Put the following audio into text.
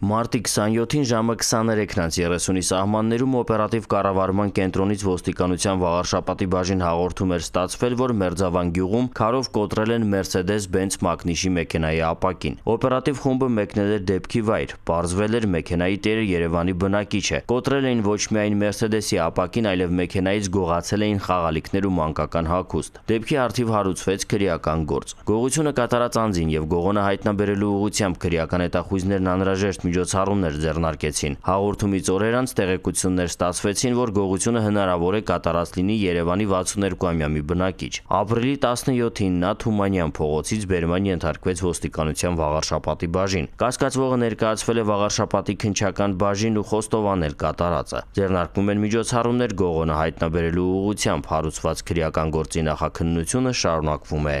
Մարտի 27-ին ժամը 23:30-ի սահմաններում օպերատիվ կառավարման կենտրոնից ոստիկանության վաղարշապատի բաժին հաղորդում էր ստացվել, որ Մերձավան գյուղում քարով կոտրել են Mercedes-Benz մակնիշի մեքենայի ապակին։ Օպերատիվ խումբը մեկնել էր դեպքի վայր։ Պարզվել էր մեքենայի տերը Երևանի բնակիչ է։ Կոտրել էին ոչ միայն Mercedes-ի ապակին, այլև մեքենայից գողացել էին խաղալիքներ ու մանկական հագուստ։ Դեպքի արդիվ հարուցվեց քրեական գործ։ Գողությունը կատարած անձին եւ գողոնը հայտնաբերելու ուղղությամբ քրեական հետախույզներն անհրաժեշտ միջոցառումներ ձեռնարկեցին։ Հաղորդումից օրեր անց տեղեկություններ ստացվեցին, որ գողությունը հնարավոր է կատարած լինի Երևանի 62-ամյա մի բնակիչ։ Ապրիլի 17-ին նա Թումանյան փողոցից Բերման ենթարկվեց ոստիկանության վաղարշապատի բաժին։ Կասկածվողը ներկայացվել է վաղարշապատի քնչական բաժին ու խոստովանել կատարածը։ Ձեռնարկվում են միջոցառումներ գողոնը հայտնաբերելու ուղղությամբ հարուցված քրեական գործի նախաքննությունը շարունակվում է։